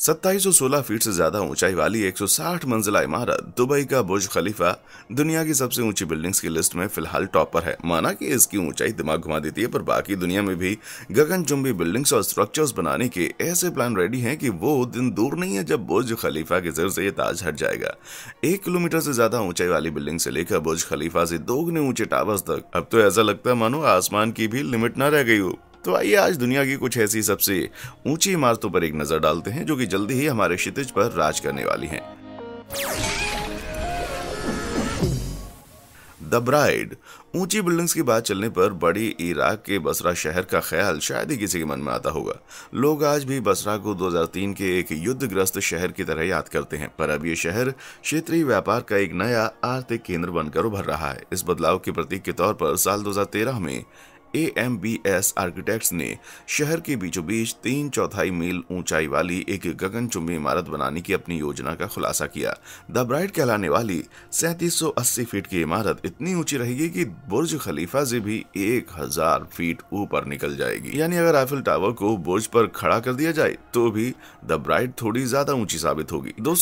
सत्ताईस फीट से ज्यादा ऊंचाई वाली 160 मंजिला इमारत दुबई का बुर्ज खलीफा दुनिया की सबसे ऊंची बिल्डिंग्स की लिस्ट में फिलहाल टॉप पर है माना कि इसकी ऊंचाई दिमाग घुमा देती है पर बाकी दुनिया में भी गगनचुंबी बिल्डिंग्स और स्ट्रक्चर्स बनाने के ऐसे प्लान रेडी हैं कि वो दिन दूर नहीं है जब बुर्ज खलीफा के जर से ये ताज हट जाएगा एक किलोमीटर से ज्यादा ऊंचाई वाली बिल्डिंग से लेकर बुर्ज खलीफा से दोगुने ऊंचे टावर्स तक अब तो ऐसा लगता है मानो आसमान की भी लिमिट न रह गई हो तो आइए आज दुनिया की कुछ ऐसी सबसे ऊंची इमारतों पर एक नजर डालते हैं जो कि जल्दी ही हमारे क्षितिज पर राज करने वाली हैं। द ब्राइड ऊंची बिल्डिंग्स की बात चलने पर बड़ी इराक के बसरा शहर का ख्याल शायद ही किसी के मन में आता होगा लोग आज भी बसरा को 2003 के एक युद्धग्रस्त शहर की तरह याद करते हैं पर अब ये शहर क्षेत्रीय व्यापार का एक नया आर्थिक केंद्र बनकर उभर रहा है इस बदलाव के प्रतीक के तौर पर साल 2013 में A M B S architects ने शहर के बीचों बीच तीन चौथाई मील ऊंचाई वाली एक गगनचुंबी इमारत बनाने की अपनी योजना का खुलासा किया द ब्राइट कहलाने वाली 3780 फीट की इमारत इतनी ऊंची रहेगी कि बुर्ज खलीफा से भी 1000 फीट ऊपर निकल जाएगी यानी अगर आइफिल टावर को बुर्ज पर खड़ा कर दिया जाए तो भी द ब्राइट थोड़ी ज्यादा ऊंची साबित होगी दो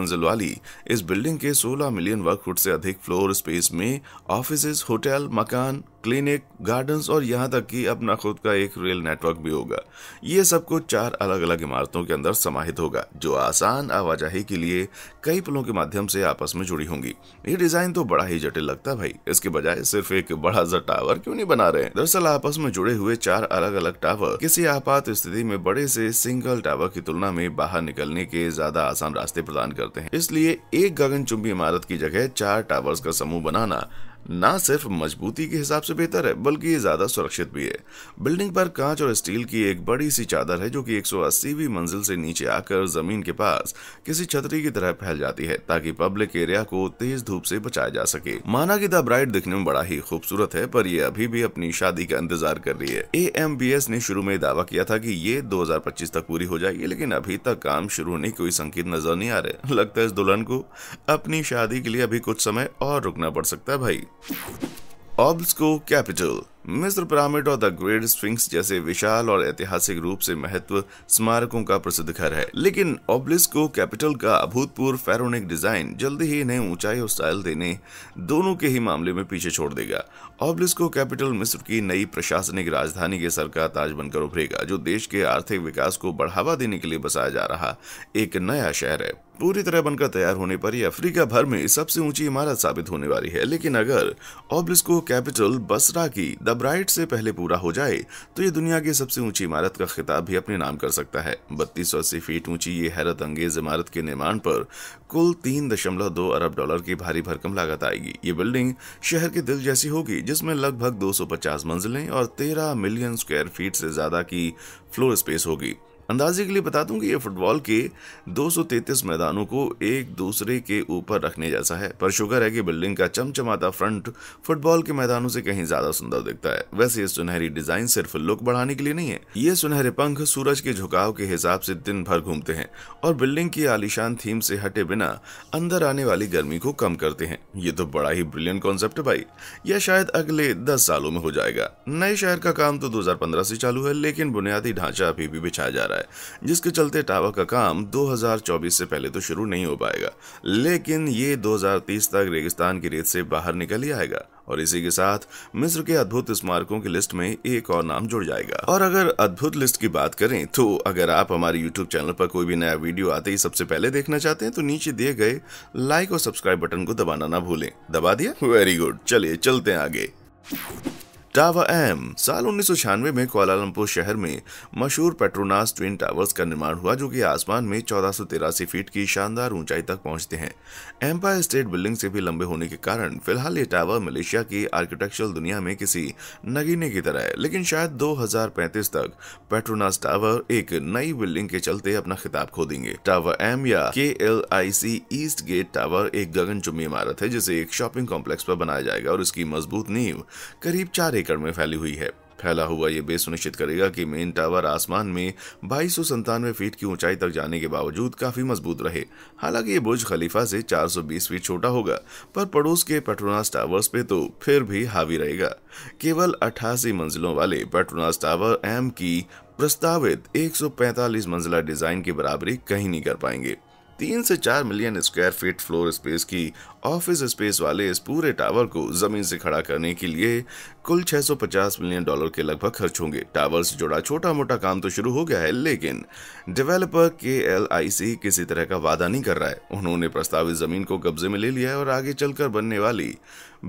मंजिल वाली इस बिल्डिंग के सोलह मिलियन वर्क फुट से अधिक फ्लोर स्पेस में ऑफिस होटल मकान क्लिनिक गार्डन स्टेशंस और यहाँ तक कि अपना खुद का एक रेल नेटवर्क भी होगा ये सब कुछ चार अलग अलग इमारतों के अंदर समाहित होगा जो आसान आवाजाही के लिए कई पुलों के माध्यम से आपस में जुड़ी होंगी ये डिजाइन तो बड़ा ही जटिल लगता भाई इसके बजाय सिर्फ एक बड़ा सा टावर क्यों नहीं बना रहे दरअसल आपस में जुड़े हुए चार अलग अलग टावर किसी आपात स्थिति में बड़े से सिंगल टावर की तुलना में बाहर निकलने के ज्यादा आसान रास्ते प्रदान करते हैं इसलिए एक गगनचुंबी इमारत की जगह चार टावर्स का समूह बनाना ना सिर्फ मजबूती के हिसाब से बेहतर है बल्कि ये ज़्यादा सुरक्षित भी है बिल्डिंग पर कांच और स्टील की एक बड़ी सी चादर है जो कि 180वीं मंजिल से नीचे आकर ज़मीन के पास किसी छतरी की तरह फैल जाती है ताकि पब्लिक एरिया को तेज धूप से बचाया जा सके माना की द ब्राइड दिखने में बड़ा ही खूबसूरत है पर यह अभी भी अपनी शादी का इंतजार कर रही है ए ने शुरू में दावा किया था की ये दो तक पूरी हो जाएगी लेकिन अभी तक काम शुरू होने कोई संकेत नजर नहीं आ रहे लगता है इस दुल्हन को अपनी शादी के लिए अभी कुछ समय और रुकना पड़ सकता है भाई ऑब्सको कैपिटल मिस्र पिरामिड और द ग्रेट स्विंग्स जैसे विशाल और ऐतिहासिक रूप से महत्व स्मारकों का प्रसिद्ध घर है लेकिन ऑब्लिस्को कैपिटल का अभूतपूर्व फेरोनिक डिजाइन जल्दी ही इन्हें ऊंचाई और स्टाइल देने दोनों के ही मामले में पीछे छोड़ देगा ऑब्लिस्को कैपिटल मिस्र की नई प्रशासनिक राजधानी के सर का ताज बनकर उभरेगा जो देश के आर्थिक विकास को बढ़ावा देने के लिए बसाया जा रहा एक नया शहर है पूरी तरह बनकर तैयार होने पर यह अफ्रीका भर में सबसे ऊंची इमारत साबित होने वाली है लेकिन अगर ओब्लिस्को कैपिटल बसरा की द ब्राइट से पहले पूरा हो जाए तो यह दुनिया की सबसे ऊंची इमारत का खिताब भी अपने नाम कर सकता है बत्तीस सौ अस्सी फीट ऊंची ये हैरत अंगेज इमारत के निर्माण पर कुल तीन दशमलव दो अरब डॉलर की भारी भरकम लागत आएगी ये बिल्डिंग शहर के दिल जैसी होगी जिसमें लगभग पचास मंजिलें और तेरह मिलियन स्क्वायर फीट से ज्यादा की फ्लोर स्पेस होगी अंदाजे के लिए बता दूं कि ये फुटबॉल के 233 मैदानों को एक दूसरे के ऊपर रखने जैसा है पर शुक्र है कि बिल्डिंग का चमचमाता फ्रंट फुटबॉल के मैदानों से कहीं ज्यादा सुंदर दिखता है वैसे ये सुनहरी डिजाइन सिर्फ लुक बढ़ाने के लिए नहीं है ये सुनहरे पंख सूरज के झुकाव के हिसाब से दिन भर घूमते हैं और बिल्डिंग की आलिशान थीम से हटे बिना अंदर आने वाली गर्मी को कम करते हैं ये तो बड़ा ही ब्रिलियंट कॉन्सेप्ट है भाई यह शायद अगले दस सालों में हो जाएगा नए शहर का काम तो दो से चालू है लेकिन बुनियादी ढांचा अभी भी बिछाया जा रहा है है जिसके चलते टावर का काम 2024 से पहले तो शुरू नहीं हो पाएगा लेकिन ये 2030 तक रेगिस्तान की रेत से बाहर निकल ही आएगा और इसी के साथ मिस्र के अद्भुत स्मारकों की लिस्ट में एक और नाम जुड़ जाएगा और अगर अद्भुत लिस्ट की बात करें तो अगर आप हमारे यूट्यूब चैनल पर कोई भी नया वीडियो आते ही सबसे पहले देखना चाहते हैं तो नीचे दिए गए लाइक और सब्सक्राइब बटन को दबाना ना भूलें दबा दिया वेरी गुड चलिए चलते हैं आगे टावर एम साल उन्नीस में कोलालमपुर शहर में मशहूर पेट्रोनास ट्विन टावर्स का निर्माण हुआ जो कि आसमान में चौदह फीट की शानदार ऊंचाई तक पहुंचते हैं एम्पायर स्टेट बिल्डिंग से भी लंबे होने के कारण फिलहाल ये टावर मलेशिया की आर्किटेक्चरल दुनिया में किसी नगीने की तरह है लेकिन शायद 2035 तक पेट्रोनास टावर एक नई बिल्डिंग के चलते अपना खिताब खो देंगे टावर एम या K L I C east gate tower एक गगन इमारत है जिसे एक शॉपिंग कॉम्प्लेक्स पर बनाया जाएगा और इसकी मजबूत नींव करीब चार एकड़ में फैली हुई है फैला हुआ यह बेस सुनिश्चित करेगा कि मेन टावर आसमान में बाईस फीट की ऊंचाई तक जाने के बावजूद काफी मजबूत रहे हालांकि ये बुर्ज खलीफा से 420 फीट छोटा होगा पर पड़ोस के पेट्रोनास टावर्स पे तो फिर भी हावी रहेगा केवल अठासी मंजिलों वाले पेट्रोनास टावर एम की प्रस्तावित 145 मंजिला डिजाइन की बराबरी कहीं नहीं कर पाएंगे तीन से चार million square feet floor space की ऑफिस स्पेस वाले इस पूरे टावर को जमीन से खड़ा करने के लिए कुल 650 मिलियन डॉलर के लगभग खर्च होंगे टावर से जुड़ा छोटा मोटा काम तो शुरू हो गया है लेकिन डेवलपर के एल किसी तरह का वादा नहीं कर रहा है उन्होंने प्रस्तावित जमीन को कब्जे में ले लिया है और आगे चलकर बनने वाली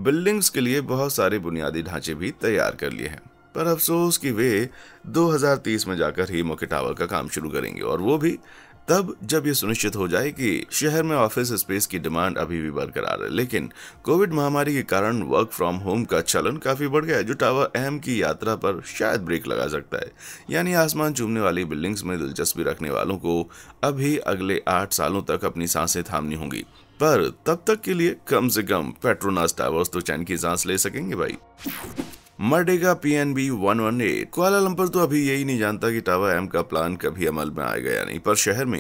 बिल्डिंग्स के लिए बहुत सारे बुनियादी ढांचे भी तैयार कर लिए हैं पर अफसोस कि वे 2030 में जाकर ही मुख्य टावर का काम शुरू करेंगे और वो भी तब जब यह सुनिश्चित हो जाए कि शहर में ऑफिस स्पेस की डिमांड अभी भी बरकरार है लेकिन कोविड महामारी के कारण वर्क फ्रॉम होम का चलन काफी बढ़ गया है जो टावर एम की यात्रा पर शायद ब्रेक लगा सकता है यानी आसमान चूमने वाली बिल्डिंग्स में दिलचस्पी रखने वालों को अभी अगले आठ सालों तक अपनी सांसें थामनी होंगी पर तब तक के लिए कम से कम पेट्रोनास टावर्स तो चैन की सांस ले सकेंगे भाई Merdeka P N B one one eight Kuala Lumpur तो अभी यही नहीं जानता कि टावर एम का प्लान कभी अमल में आएगा या नहीं पर शहर में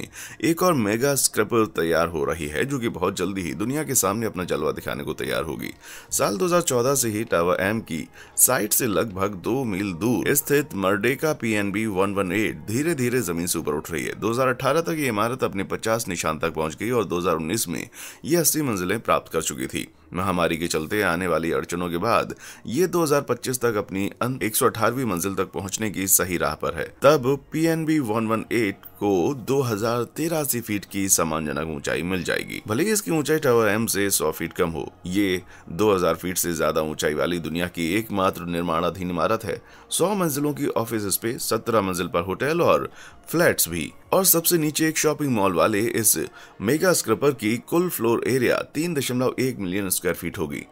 एक और मेगा स्क्रैपर तैयार हो रही है जो कि बहुत जल्दी ही दुनिया के सामने अपना जलवा दिखाने को तैयार होगी साल 2014 से ही टावर एम की साइट से लगभग दो मील दूर स्थित Merdeka P N B one one eight धीरे धीरे जमीन से ऊपर उठ रही है दो तक ये इमारत अपने पचास निशान तक पहुंच गई और दो में ये अस्सी मंजिलें प्राप्त कर चुकी थी महामारी के चलते आने वाली अड़चनों के बाद ये 2025 तक अपनी एक सौ मंजिल तक पहुंचने की सही राह पर है तब P N B one one eight को दो हजार तेरासी फीट की सम्मानजनक ऊंचाई मिल जाएगी भले ही इसकी ऊंचाई टावर एम से 100 फीट कम हो ये 2000 फीट से ज्यादा ऊंचाई वाली दुनिया की एकमात्र निर्माणाधीन इमारत है 100 मंजिलों की ऑफिस स्पेस 17 मंजिल पर होटल और फ्लैट्स भी और सबसे नीचे एक शॉपिंग मॉल वाले इस मेगा स्क्रपर की कुल फ्लोर एरिया तीन दशमलव एक मिलियन स्क्वायर फीट होगी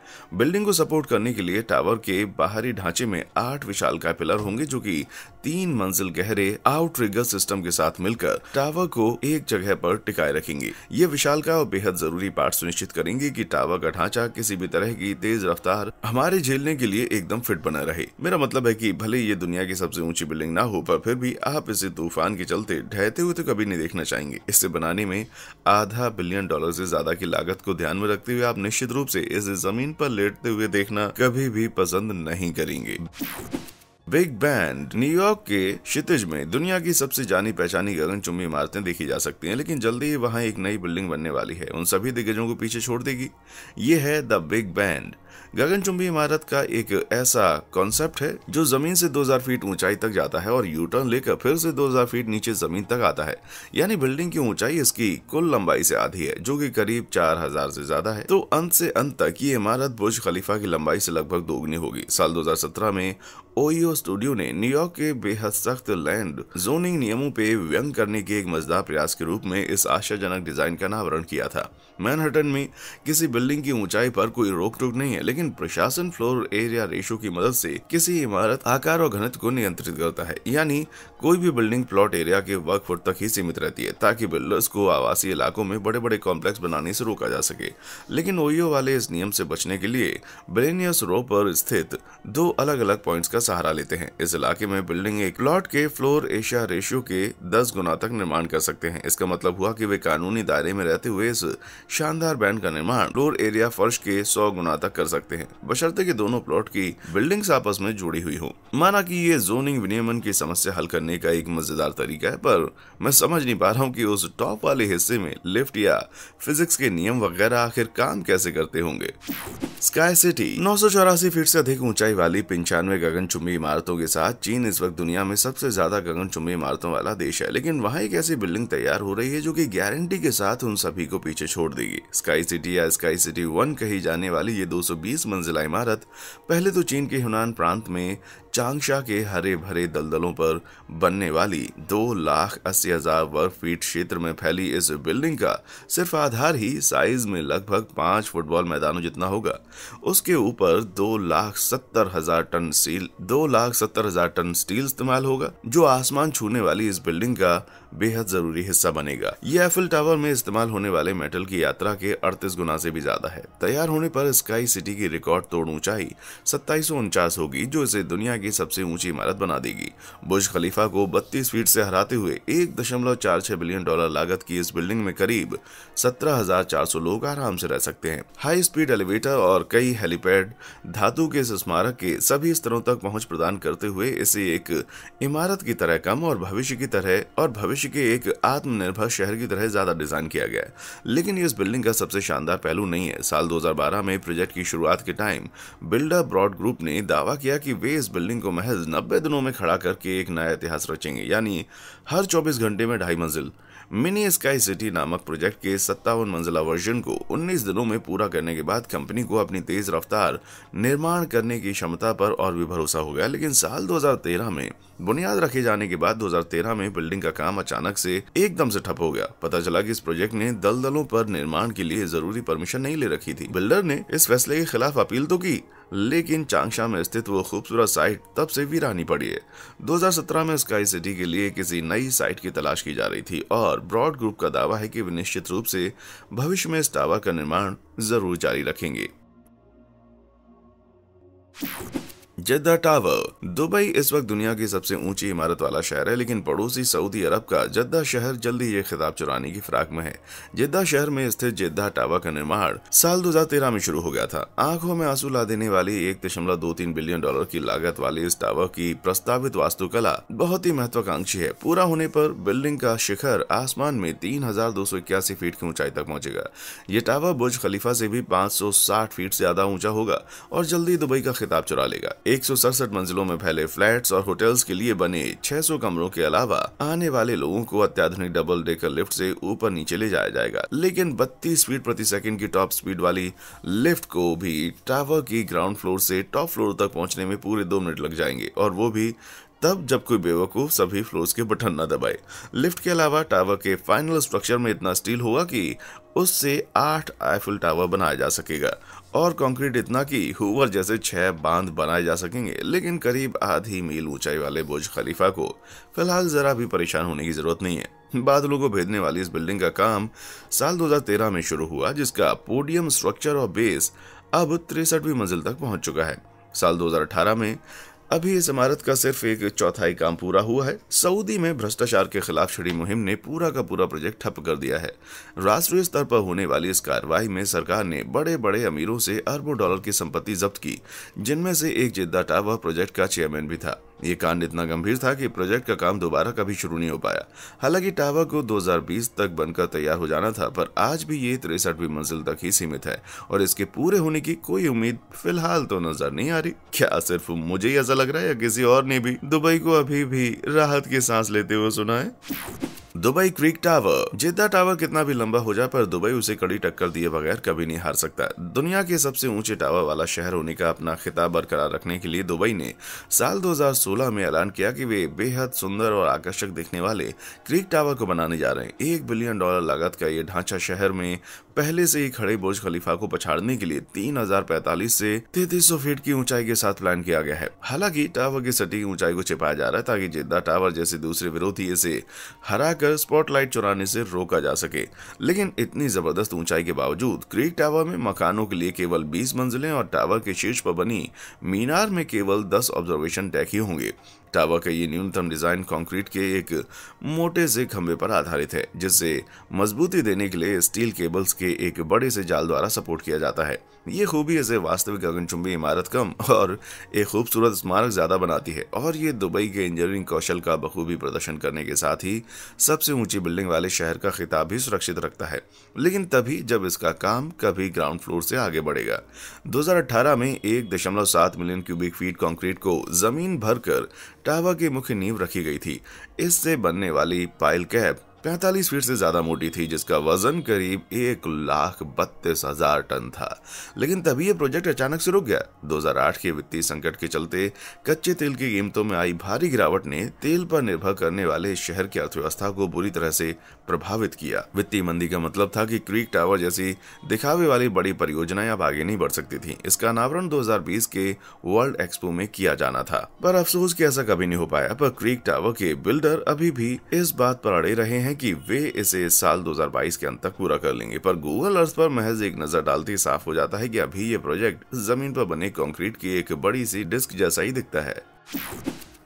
बिल्डिंग को सपोर्ट करने के लिए टावर के बाहरी ढांचे में आठ विशाल का पिलर होंगे जो कि तीन मंजिल गहरे आउटरिगर सिस्टम के साथ मिलकर मिलकर टावर को एक जगह पर टिकाए रखेंगे ये विशाल का और बेहद जरूरी पार्ट सुनिश्चित करेंगे कि टावर का ढांचा किसी भी तरह की तेज रफ्तार हमारे झेलने के लिए एकदम फिट बना रहे मेरा मतलब है की भले ये दुनिया की सबसे ऊंची बिल्डिंग ना हो पर फिर भी आप इसे तूफान के चलते ढहते हुए तो कभी नहीं देखना चाहेंगे इसे बनाने में आधा बिलियन डॉलर से ज्यादा की लागत को ध्यान में रखते हुए आप निश्चित रूप से इस जमीन पर लेटते हुए देखना कभी भी पसंद नहीं करेंगे बिग बैंड न्यूयॉर्क के क्षितिज में दुनिया की सबसे जानी पहचानी चुम्बी इमारतें देखी जा सकती हैं लेकिन जल्दी ही वहां एक नई बिल्डिंग बनने वाली है उन सभी दिग्गजों को पीछे छोड़ देगी ये है द बिग बैंड गगनचुंबी इमारत का एक ऐसा कॉन्सेप्ट है जो जमीन से 2000 फीट ऊंचाई तक जाता है और यूटर्न लेकर फिर से 2000 फीट नीचे जमीन तक आता है यानी बिल्डिंग की ऊंचाई इसकी कुल लंबाई से आधी है जो कि करीब 4000 से ज्यादा है तो अंत से अंत तक ये इमारत बुर्ज खलीफा की लंबाई से लगभग दोगुनी होगी साल दो में ओईओ स्टूडियो e ने न्यूयॉर्क के बेहद सख्त लैंड जोनिंग नियमों पे व्यंग करने के एक मजदार प्रयास के रूप में इस आशाजनक डिजाइन का अनावरण किया था मैनहटन में किसी बिल्डिंग की ऊंचाई पर कोई रोक टोक नहीं है लेकिन प्रशासन फ्लोर एरिया रेशो की मदद से किसी इमारत आकार और घनत्व को नियंत्रित करता है यानी कोई भी बिल्डिंग प्लॉट एरिया के वर्क फुट तक ही सीमित रहती है ताकि बिल्डर्स को आवासीय इलाकों में बड़े बड़े कॉम्प्लेक्स बनाने से रोका जा सके लेकिन ओयो वाले इस नियम से बचने के लिए बेलेनियस रो पर स्थित दो अलग अलग पॉइंट का सहारा लेते हैं इस इलाके में बिल्डिंग एक प्लॉट के फ्लोर एशिया रेशियो के दस गुना तक निर्माण कर सकते हैं इसका मतलब हुआ की वे कानूनी दायरे में रहते हुए इस शानदार बैंड का निर्माण फ्लोर एरिया फर्श के सौ गुना तक कर सकते हैं बशर्ते कि दोनों प्लॉट की बिल्डिंग्स आपस में जुड़ी हुई हो माना कि ये जोनिंग विनियमन की समस्या हल करने का एक मजेदार तरीका है पर मैं समझ नहीं पा रहा हूँ की उस टॉप वाले हिस्से में लिफ्ट या फिजिक्स के नियम वगैरह आखिर काम कैसे करते होंगे स्काई सिटी नौ फीट से अधिक ऊंचाई वाली पंचानवे गगनचुंबी इमारतों के साथ चीन इस वक्त दुनिया में सबसे ज्यादा गगनचुंबी इमारतों वाला देश है लेकिन वहाँ एक ऐसी बिल्डिंग तैयार हो रही है जो की गारंटी के साथ उन सभी को पीछे छोड़ देगी स्काई सिटी या स्काई सिटी वन कही जाने वाली ये 220 मंजिला इमारत पहले तो चीन के हुनान प्रांत में चांगशा के हरे भरे दलदलों पर बनने वाली दो लाख अस्सी हजार वर्ग फीट क्षेत्र में फैली इस बिल्डिंग का सिर्फ आधार ही साइज में लगभग पांच फुटबॉल मैदानों जितना होगा उसके ऊपर दो लाख सत्तर हजार टन स्टील दो लाख सत्तर हजार टन स्टील इस्तेमाल होगा जो आसमान छूने वाली इस बिल्डिंग का बेहद जरूरी हिस्सा बनेगा ये एफिल टावर में इस्तेमाल होने वाले मेटल की यात्रा के अड़तीस गुना से भी ज्यादा है तैयार होने पर स्काई सिटी की रिकॉर्ड तोड़ ऊंचाई सत्ताईस होगी जो इसे दुनिया की सबसे ऊंची इमारत बना देगी बुज खलीफा को बत्तीस फीट से हराते हुए एक दशमलव चार छह बिलियन डॉलर लागत की इस बिल्डिंग में करीब सत्रह हजार चार सौ लोग आराम से रह सकते हैं हाई स्पीड एलिवेटर और कई हेलीपैड धातु के इस स्मारक के सभी स्तरों तक पहुंच प्रदान करते हुए इसे एक इमारत की तरह कम और भविष्य की तरह और भविष्य भविष्य के एक आत्मनिर्भर शहर की तरह ज्यादा डिजाइन किया गया लेकिन ये इस बिल्डिंग का सबसे शानदार पहलू नहीं है साल 2012 में प्रोजेक्ट की शुरुआत के टाइम बिल्डर ब्रॉड ग्रुप ने दावा किया कि वे इस बिल्डिंग को महज नब्बे दिनों में खड़ा करके एक नया इतिहास रचेंगे यानी हर चौबीस घंटे में ढाई मंजिल मिनी स्काई सिटी नामक प्रोजेक्ट के सत्तावन मंजिला वर्जन को 19 दिनों में पूरा करने के बाद कंपनी को अपनी तेज रफ्तार निर्माण करने की क्षमता पर और भी भरोसा हो गया लेकिन साल 2013 में बुनियाद रखे जाने के बाद 2013 में बिल्डिंग का काम अचानक से एकदम से ठप हो गया पता चला कि इस प्रोजेक्ट ने दलदलों पर निर्माण के लिए जरूरी परमिशन नहीं ले रखी थी बिल्डर ने इस फैसले के खिलाफ अपील तो की लेकिन चांगशा में स्थित वो खूबसूरत साइट तब से वीरानी पड़ी है 2017 में स्काई सिटी के लिए किसी नई साइट की तलाश की जा रही थी और ब्रॉड ग्रुप का दावा है कि वे निश्चित रूप से भविष्य में इस टावर का निर्माण जरूर जारी रखेंगे जिद्दा टावर दुबई इस वक्त दुनिया की सबसे ऊंची इमारत वाला शहर है लेकिन पड़ोसी सऊदी अरब का जद्दा शहर जल्दी ये खिताब चुराने की फिराक में है जिद्दा शहर में स्थित जिद्दा टावर का निर्माण साल 2013 में शुरू हो गया था आंखों में आंसू ला देने वाली एक दशमलव दो तीन बिलियन डॉलर की लागत वाली इस टावर की प्रस्तावित वास्तुकला बहुत ही महत्वाकांक्षी है पूरा होने पर बिल्डिंग का शिखर आसमान में तीन फीट की ऊंचाई तक पहुंचेगा ये टावर बुर्ज खलीफा से भी पांच फीट से ज्यादा ऊंचा होगा और जल्दी दुबई का खिताब चुरा लेगा एक मंजिलों में फैले फ्लैट्स और होटल्स के लिए बने 600 कमरों के अलावा आने वाले लोगों को अत्याधुनिक डबल डेकर लिफ्ट से ऊपर नीचे ले जाया जाएगा लेकिन 32 फीट प्रति सेकंड की टॉप स्पीड वाली लिफ्ट को भी टावर की ग्राउंड फ्लोर से टॉप फ्लोर तक पहुंचने में पूरे दो मिनट लग जाएंगे और वो भी तब जब कोई बेवकूफ सभी फ्लोर्स के बटन न दबाए लिफ्ट के अलावा टावर के फाइनल स्ट्रक्चर में इतना स्टील होगा कि उससे आठ आईफुल टावर बनाया जा सकेगा और कंक्रीट इतना कि हुवर जैसे छह बांध बनाए जा सकेंगे लेकिन करीब आधी मील ऊंचाई वाले बुर्ज खलीफा को फिलहाल जरा भी परेशान होने की जरूरत नहीं है बादलों को भेजने वाली इस बिल्डिंग का काम साल 2013 में शुरू हुआ जिसका पोडियम स्ट्रक्चर और बेस अब तिरसठवीं मंजिल तक पहुंच चुका है साल 2018 में अभी इस इमारत का सिर्फ एक चौथाई काम पूरा हुआ है सऊदी में भ्रष्टाचार के खिलाफ छड़ी मुहिम ने पूरा का पूरा प्रोजेक्ट ठप कर दिया है राष्ट्रीय स्तर पर होने वाली इस कार्रवाई में सरकार ने बड़े बड़े अमीरों से अरबों डॉलर की संपत्ति जब्त की जिनमें से एक जिद्दा टावर प्रोजेक्ट का चेयरमैन भी था ये कांड इतना गंभीर था कि प्रोजेक्ट का काम दोबारा कभी शुरू नहीं हो पाया हालांकि टावर को 2020 तक बनकर तैयार हो जाना था पर आज भी ये तिरसठवीं मंजिल तक ही सीमित है और इसके पूरे होने की कोई उम्मीद फिलहाल तो नजर नहीं आ रही क्या सिर्फ मुझे ही ऐसा लग रहा है या किसी और ने भी दुबई को अभी भी राहत की सांस लेते हुए सुना है Dubai creek tower Jeddah tower कितना भी लंबा हो जाए पर दुबई उसे कड़ी टक्कर दिए बगैर कभी नहीं हार सकता दुनिया के सबसे ऊंचे टावर वाला शहर होने का अपना खिताब बरकरार रखने के लिए दुबई ने साल 2016 में ऐलान किया कि वे बेहद सुंदर और आकर्षक दिखने वाले क्रिक टावर को बनाने जा रहे हैं एक बिलियन डॉलर लागत का ये ढांचा शहर में पहले से ही खड़े बुर्ज खलीफा को पछाड़ने के लिए 3045 से 3300 फीट की ऊंचाई के साथ प्लान किया गया है हालांकि टावर की सटीक ऊंचाई को छिपाया जा रहा है ताकि जिद्दा टावर जैसे दूसरे विरोधी इसे हरा कर स्पॉटलाइट चुराने से रोका जा सके लेकिन इतनी जबरदस्त ऊंचाई के बावजूद क्रीक टावर में मकानों के लिए केवल बीस मंजिलें और टावर के शीर्ष पर बनी मीनार में केवल दस ऑब्जर्वेशन डेक ही होंगे टावर का ये न्यूनतम डिज़ाइन कंक्रीट के एक मोटे से खंभे पर आधारित है जिससे मजबूती देने के लिए स्टील केबल्स के एक बड़े से जाल द्वारा सपोर्ट किया जाता है ये खूबी इसे वास्तविक गगनचुंबी इमारत कम और एक खूबसूरत स्मारक ज़्यादा बनाती है और ये दुबई के इंजीनियरिंग कौशल का बखूबी प्रदर्शन करने के साथ ही सबसे ऊंची बिल्डिंग वाले शहर का खिताब भी सुरक्षित रखता है लेकिन तभी जब इसका काम कभी ग्राउंड फ्लोर से आगे बढ़ेगा 2018 में एक मिलियन क्यूबिक फीट कॉन्क्रीट को जमीन भरकर टावर की मुख्य नींव रखी गई थी इससे बनने वाली पाइल कैब 45 फीट से ज्यादा मोटी थी जिसका वजन करीब एक लाख बत्तीस हजार टन था लेकिन तभी यह प्रोजेक्ट अचानक से रुक गया 2008 के वित्तीय संकट के चलते कच्चे तेल की कीमतों में आई भारी गिरावट ने तेल पर निर्भर करने वाले शहर की अर्थव्यवस्था को बुरी तरह से प्रभावित किया वित्तीय मंदी का मतलब था कि क्रीक टावर जैसी दिखावे वाली बड़ी परियोजनाएं अब आगे नहीं बढ़ सकती थी इसका अनावरण दो के वर्ल्ड एक्सपो में किया जाना था पर अफसोस की ऐसा कभी नहीं हो पाया पर क्रीक टावर के बिल्डर अभी भी इस बात पर अड़े रहे हैं कि वे इसे साल 2022 के अंत तक पूरा कर लेंगे पर गूगल अर्थ पर महज एक नजर डालते ही साफ हो जाता है कि अभी ये प्रोजेक्ट जमीन पर बने कंक्रीट की एक बड़ी सी डिस्क जैसा ही दिखता है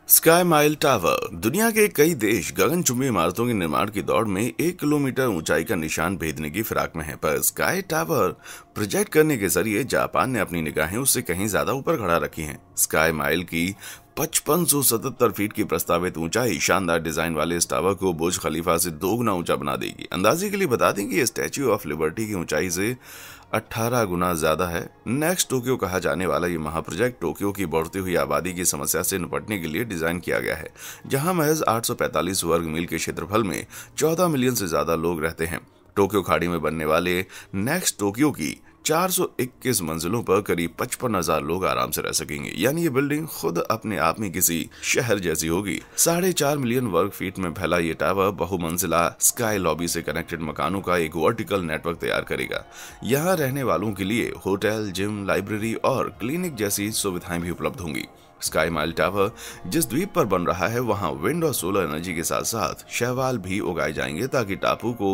स्काई माइल टावर दुनिया के कई देश गगन चुम्बी इमारतों के निर्माण की दौड़ में एक किलोमीटर ऊंचाई का निशान भेदने की फिराक में है पर स्काई टावर प्रोजेक्ट करने के जरिए जापान ने अपनी निगाहें उससे कहीं ज्यादा ऊपर खड़ा रखी हैं। स्काई माइल की 5577 फीट की प्रस्तावित ऊंचाई शानदार डिजाइन वाले इस टावर को बुर्ज खलीफा से दोगुना ऊंचा बना देगी अंदाजे के लिए बता दें कि स्टैच्यू ऑफ लिबर्टी की ऊंचाई से 18 गुना ज्यादा है नेक्स्ट टोक्यो कहा जाने वाला ये महाप्रोजेक्ट टोक्यो की बढ़ती हुई आबादी की समस्या से निपटने के लिए डिजाइन किया गया है जहां महज 845 वर्ग मील के क्षेत्रफल में 14 मिलियन से ज्यादा लोग रहते हैं टोक्यो खाड़ी में बनने वाले नेक्स्ट टोक्यो की 421 मंजिलों पर करीब पचपन हजार लोग आराम से रह सकेंगे यानी ये बिल्डिंग खुद अपने आप में किसी शहर जैसी होगी साढ़े चार मिलियन वर्ग फीट में फैला ये टावर बहुमंजिला स्काई लॉबी से कनेक्टेड मकानों का एक वर्टिकल नेटवर्क तैयार करेगा यहाँ रहने वालों के लिए होटल जिम लाइब्रेरी और क्लिनिक जैसी सुविधाएं भी उपलब्ध होंगी स्काई माइल टावर जिस द्वीप पर बन रहा है वहां विंड और सोलर एनर्जी के साथ साथ शहवाल भी उगाए जाएंगे ताकि टापू को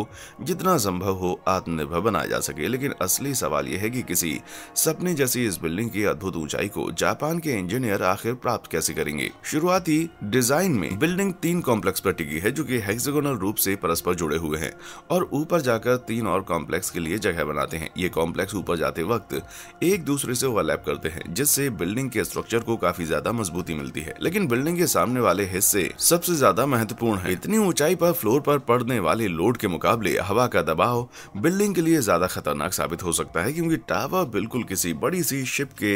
जितना संभव हो आत्मनिर्भर बनाया जा सके लेकिन असली सवाल यह है कि किसी सपने जैसी इस बिल्डिंग की अद्भुत ऊंचाई को जापान के इंजीनियर आखिर प्राप्त कैसे करेंगे शुरुआती डिजाइन में बिल्डिंग तीन कॉम्प्लेक्स पर टिकी है जो की हेक्सागोनल रूप से परस्पर जुड़े हुए हैं और ऊपर जाकर तीन और कॉम्प्लेक्स के लिए जगह बनाते हैं ये कॉम्प्लेक्स ऊपर जाते वक्त एक दूसरे से ओवरलैप करते हैं जिससे बिल्डिंग के स्ट्रक्चर को काफी ज्यादा मजबूती मिलती है लेकिन बिल्डिंग के सामने वाले हिस्से सबसे ज्यादा महत्वपूर्ण है इतनी ऊंचाई पर फ्लोर पर पड़ने वाले लोड के मुकाबले हवा का दबाव बिल्डिंग के लिए ज्यादा खतरनाक साबित हो सकता है क्योंकि टावर बिल्कुल किसी बड़ी सी शिप के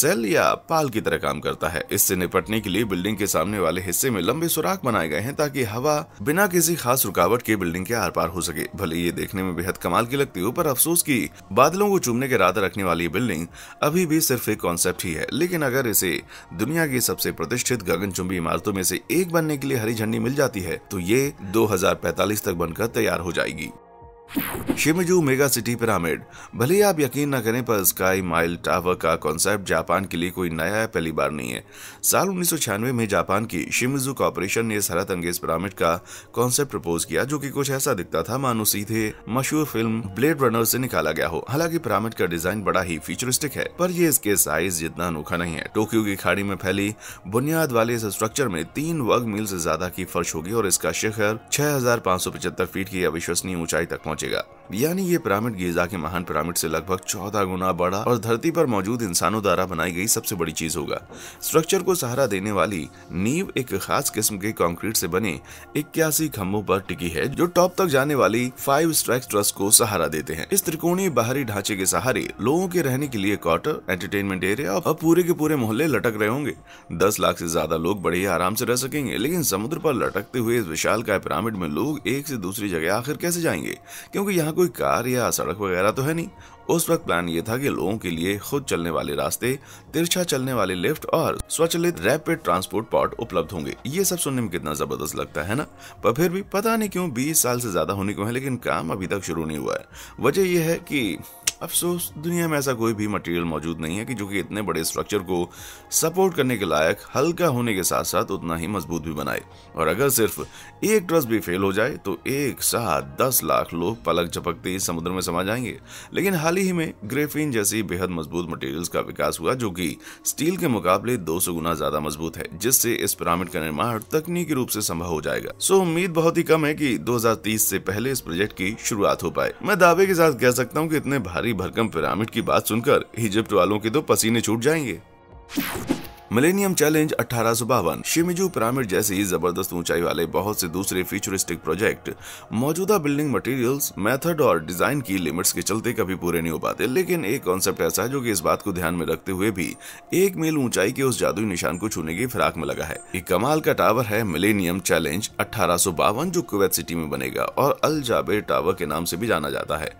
सेल या पाल की तरह काम करता है इससे निपटने के लिए बिल्डिंग के सामने वाले हिस्से में लंबे सुराख बनाए गए हैं ताकि हवा बिना किसी खास रुकावट के बिल्डिंग के आर पार हो सके भले ये देखने में बेहद कमाल की लगती हो पर अफसोस की बादलों को चूमने के राधा रखने वाली बिल्डिंग अभी भी सिर्फ एक कॉन्सेप्ट ही है लेकिन अगर इसे दुनिया की सबसे प्रतिष्ठित गगनचुंबी इमारतों में से एक बनने के लिए हरी झंडी मिल जाती है तो ये 2045 तक बनकर तैयार हो जाएगी शिमजू मेगा सिटी पिरामिड भले ही आप यकीन न करें पर स्काई माइल टावर का कॉन्सेप्ट जापान के लिए कोई नया पहली बार नहीं है साल उन्नीस में जापान की शिमजू कॉरपोरेशन ने इस हरत अंगेज पिरामिड का कॉन्सेप्ट प्रपोज किया जो कि कुछ ऐसा दिखता था मानो सीधे मशहूर फिल्म ब्लेड रनर से निकाला गया हो हालांकि पिरामिड का डिजाइन बड़ा ही फ्यूचरिस्टिक है पर यह इसके साइज जितना अनोखा नहीं है टोक्यो की खाड़ी में फैली बुनियाद वाले इस स्ट्रक्चर में तीन वर्ग मील से ज्यादा की फर्श होगी और इसका शिखर छह फीट की अविश्वसनीय ऊंचाई तक पहुंच पहुंचेगा यानी ये पिरामिड गीजा के महान पिरामिड से लगभग 14 गुना बड़ा और धरती पर मौजूद इंसानों द्वारा बनाई गई सबसे बड़ी चीज होगा स्ट्रक्चर को सहारा देने वाली नींव एक खास किस्म के कंक्रीट से बने इक्यासी खम्भों पर टिकी है जो टॉप तक जाने वाली फाइव स्ट्राइक ट्रस्ट को सहारा देते हैं इस त्रिकोणीय बाहरी ढांचे के सहारे लोगों के रहने के लिए क्वार्टर एंटरटेनमेंट एरिया और पूरे के पूरे मोहल्ले लटक रहे होंगे दस लाख से ज्यादा लोग बड़े आराम से रह सकेंगे लेकिन समुद्र पर लटकते हुए इस विशाल का पिरामिड में लोग एक से दूसरी जगह आखिर कैसे जाएंगे क्योंकि यहाँ कोई कार या सड़क वगैरह तो है नहीं उस वक्त प्लान ये था कि लोगों के लिए खुद चलने वाले रास्ते तिरछा चलने वाले लिफ्ट और स्वचलित रैपिड ट्रांसपोर्ट पॉट उपलब्ध होंगे ये सब सुनने में कितना जबरदस्त लगता है ना पर फिर भी पता नहीं क्यों 20 साल से ज्यादा होने को है लेकिन काम अभी तक शुरू नहीं हुआ है वजह यह है कि अफसोस दुनिया में ऐसा कोई भी मटेरियल मौजूद नहीं है कि जो कि इतने बड़े स्ट्रक्चर को सपोर्ट करने के लायक हल्का होने के साथ साथ उतना ही मजबूत भी बनाए और अगर सिर्फ एक ट्रस भी फेल हो जाए तो एक साथ दस लाख लोग पलक झपकते ही समुद्र में समा जाएंगे लेकिन हाल ही में ग्रेफिन जैसी बेहद मजबूत मटेरियल्स का विकास हुआ जो कि स्टील के मुकाबले 200 गुना ज्यादा मजबूत है जिससे इस पिरामिड का निर्माण तकनीकी रूप से संभव हो जाएगा सो उम्मीद बहुत ही कम है कि 2030 से पहले इस प्रोजेक्ट की शुरुआत हो पाए मैं दावे के साथ कह सकता हूँ कि इतने भारी भारी भरकम पिरामिड की बात सुनकर इजिप्ट वालों के तो पसीने छूट जाएंगे मिलेनियम चैलेंज अठारह सौ बावन शिमिजू पिरामिड जैसी जबरदस्त ऊंचाई वाले बहुत से दूसरे फ्यूचरिस्टिक प्रोजेक्ट मौजूदा बिल्डिंग मटेरियल्स मेथड और डिजाइन की लिमिट्स के चलते कभी पूरे नहीं हो पाते लेकिन एक कॉन्सेप्ट ऐसा है जो कि इस बात को ध्यान में रखते हुए भी एक मील ऊंचाई के उस जादुई निशान को छूने की फिराक में लगा है एक कमाल का टावर है मिलेनियम चैलेंज अठारह जो कुवैत सिटी में बनेगा और अल जाबेर टावर के नाम से भी जाना जाता है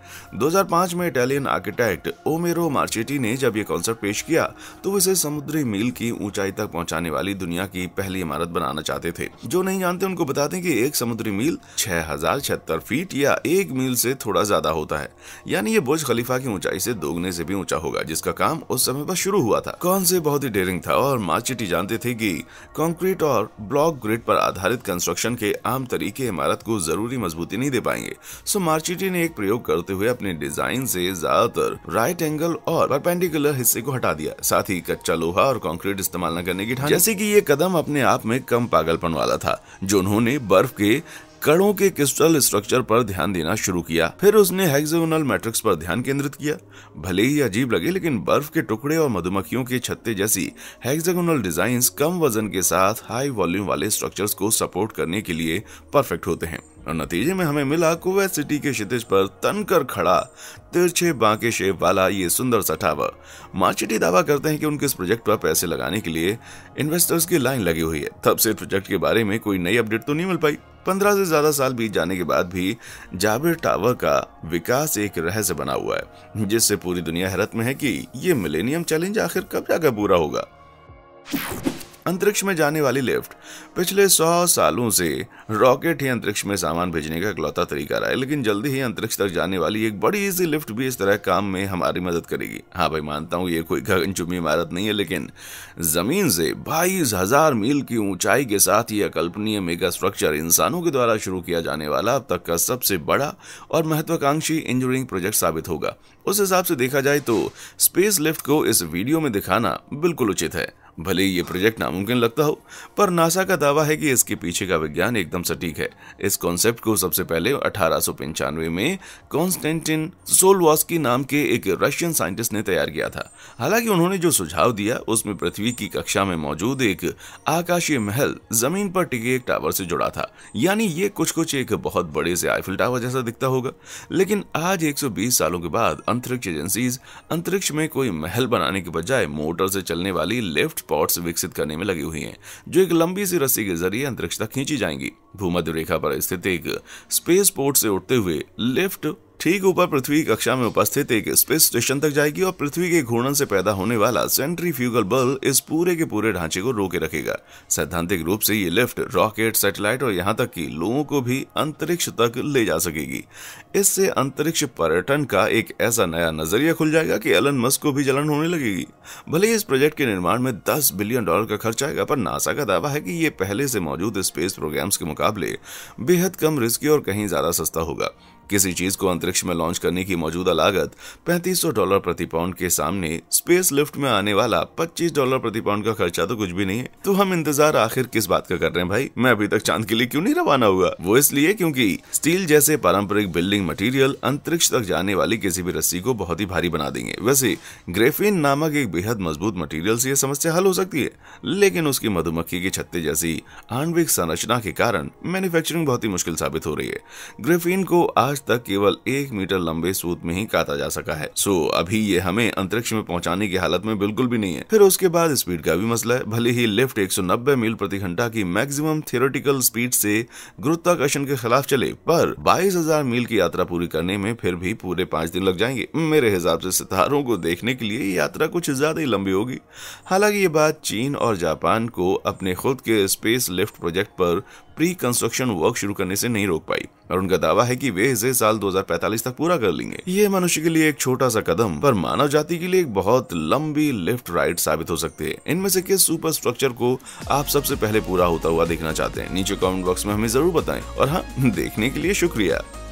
दो में इटालियन आर्किटेक्ट ओमेरो मार्चेटी ने जब ये कॉन्सेप्ट पेश किया तो इसे समुद्री मील की ऊंचाई तक पहुंचाने वाली दुनिया की पहली इमारत बनाना चाहते थे जो नहीं जानते उनको बता दें कि एक समुद्री मील छह फीट या एक मील से थोड़ा ज्यादा होता है यानी ये बुर्ज खलीफा की ऊंचाई से दोगुने से भी ऊंचा होगा जिसका काम उस समय पर शुरू हुआ था कौन से बहुत ही डेरिंग था और माचिटी जानते थे कि कंक्रीट और ब्लॉक ग्रिड पर आधारित कंस्ट्रक्शन के आम तरीके इमारत को जरूरी मजबूती नहीं दे पाएंगे सो मार्चिटी ने एक प्रयोग करते हुए अपने डिजाइन से ज्यादातर राइट एंगल और परपेंडिकुलर हिस्से को हटा दिया साथ ही कच्चा लोहा और कॉन्क्रीट इस्तेमाल न करने की ठान जैसे कि ये कदम अपने आप में कम पागलपन वाला था जो उन्होंने बर्फ के कड़ों के क्रिस्टल स्ट्रक्चर पर ध्यान देना शुरू किया फिर उसने हेक्सागोनल मैट्रिक्स पर ध्यान केंद्रित किया भले ही अजीब लगे लेकिन बर्फ के टुकड़े और मधुमक्खियों के छत्ते जैसी हेक्सागोनल डिजाइन कम वजन के साथ हाई वॉल्यूम वाले स्ट्रक्चर्स को सपोर्ट करने के लिए परफेक्ट होते हैं और नतीजे में हमें मिला कुवैत सिटी के क्षितिज पर तनकर खड़ा तिरछे बांके शेप वाला ये सुंदर सा मार्चिटी दावा करते हैं कि उनके इस प्रोजेक्ट पर पैसे लगाने के लिए इन्वेस्टर्स की लाइन लगी हुई है तब से प्रोजेक्ट के बारे में कोई नई अपडेट तो नहीं मिल पाई पंद्रह से ज्यादा साल बीत जाने के बाद भी जाबिर टावर का विकास एक रहस्य बना हुआ है जिससे पूरी दुनिया हैरत में है कि ये मिलेनियम चैलेंज आखिर कब जाकर पूरा होगा अंतरिक्ष में जाने वाली लिफ्ट पिछले सौ सालों से रॉकेट ही अंतरिक्ष में सामान भेजने का इकलौता तरीका रहा है लेकिन जल्दी ही अंतरिक्ष तक जाने वाली एक बड़ी इजी लिफ्ट भी इस तरह काम में हमारी मदद करेगी हाँ भाई मानता हूँ ये कोई गगनचुम्बी इमारत नहीं है लेकिन जमीन से बाईस हजार मील की ऊंचाई के साथ ये अकल्पनीय मेगा स्ट्रक्चर इंसानों के द्वारा शुरू किया जाने वाला अब तक का सबसे बड़ा और महत्वाकांक्षी इंजीनियरिंग प्रोजेक्ट साबित होगा उस हिसाब से देखा जाए तो स्पेस लिफ्ट को इस वीडियो में दिखाना बिल्कुल उचित है भले ही ये प्रोजेक्ट नामुमकिन लगता हो पर नासा का दावा है कि इसके पीछे का विज्ञान एकदम सटीक है इस कॉन्सेप्ट को सबसे पहले अठारह में कॉन्स्टेंटिन सोलवास्की नाम के एक रशियन साइंटिस्ट ने तैयार किया था हालांकि उन्होंने जो सुझाव दिया उसमें पृथ्वी की कक्षा में मौजूद एक आकाशीय महल जमीन पर टिके एक टावर से जुड़ा था यानी ये कुछ कुछ एक बहुत बड़े से आईफिल टावर जैसा दिखता होगा लेकिन आज एक सालों के बाद अंतरिक्ष एजेंसी अंतरिक्ष में कोई महल बनाने के बजाय मोटर से चलने वाली लिफ्ट स्पॉट्स विकसित करने में लगी हुई हैं जो एक लंबी सी रस्सी के जरिए अंतरिक्ष तक खींची जाएंगी भूमध्य रेखा पर स्थित एक स्पेस पोर्ट से उठते हुए लिफ्ट ठीक ऊपर पृथ्वी की कक्षा में उपस्थित एक स्पेस स्टेशन तक जाएगी और पृथ्वी के घूर्णन से पैदा होने वाला सेंट्रीफ्यूगल बल इस पूरे के पूरे ढांचे को रोके रखेगा सैद्धांतिक रूप से ये लिफ्ट रॉकेट सैटेलाइट और यहाँ तक कि लोगों को भी अंतरिक्ष तक ले जा सकेगी इससे अंतरिक्ष पर्यटन का एक ऐसा नया नजरिया खुल जाएगा की एलन मस्क को भी जलन होने लगेगी भले इस प्रोजेक्ट के निर्माण में दस बिलियन डॉलर का खर्च आएगा पर नासा का दावा है की ये पहले से मौजूद स्पेस प्रोग्राम के मुकाबले बेहद कम रिस्की और कहीं ज्यादा सस्ता होगा किसी चीज को अंतरिक्ष में लॉन्च करने की मौजूदा लागत 3500 डॉलर प्रति पाउंड के सामने स्पेस लिफ्ट में आने वाला 25 डॉलर प्रति पाउंड का खर्चा तो कुछ भी नहीं है तो हम इंतजार आखिर किस बात का कर रहे हैं भाई मैं अभी तक चांद के लिए क्यों नहीं रवाना हुआ वो इसलिए क्योंकि स्टील जैसे पारंपरिक बिल्डिंग मटेरियल अंतरिक्ष तक जाने वाली किसी भी रस्सी को बहुत ही भारी बना देंगे वैसे ग्रेफिन नामक एक बेहद मजबूत मटीरियल से यह समस्या हल हो सकती है लेकिन उसकी मधुमक्खी की छत्ते जैसी आणविक संरचना के कारण मैन्युफैक्चरिंग बहुत ही मुश्किल साबित हो रही है ग्रेफिन को आज आज तक केवल एक मीटर लंबे सूत में ही काटा जा सका है सो अभी ये हमें अंतरिक्ष में पहुंचाने की हालत में बिल्कुल भी नहीं है फिर उसके बाद स्पीड का भी मसला है भले ही लिफ्ट 190 मील प्रति घंटा की मैक्सिमम थियोरटिकल स्पीड से गुरुत्वाकर्षण के खिलाफ चले पर बाईस मील की यात्रा पूरी करने में फिर भी पूरे पांच दिन लग जाएंगे मेरे हिसाब से सितारों को देखने के लिए यात्रा कुछ ज्यादा ही लंबी होगी हालांकि ये बात चीन और जापान को अपने खुद के स्पेस लिफ्ट प्रोजेक्ट पर प्री कंस्ट्रक्शन वर्क शुरू करने से नहीं रोक पाई और उनका दावा है कि वे इसे साल 2045 तक पूरा कर लेंगे ये मनुष्य के लिए एक छोटा सा कदम पर मानव जाति के लिए एक बहुत लंबी लेफ्ट राइट साबित हो सकती है इनमें से किस सुपर स्ट्रक्चर को आप सबसे पहले पूरा होता हुआ देखना चाहते हैं नीचे कमेंट बॉक्स में हमें जरूर बताएं और हाँ देखने के लिए शुक्रिया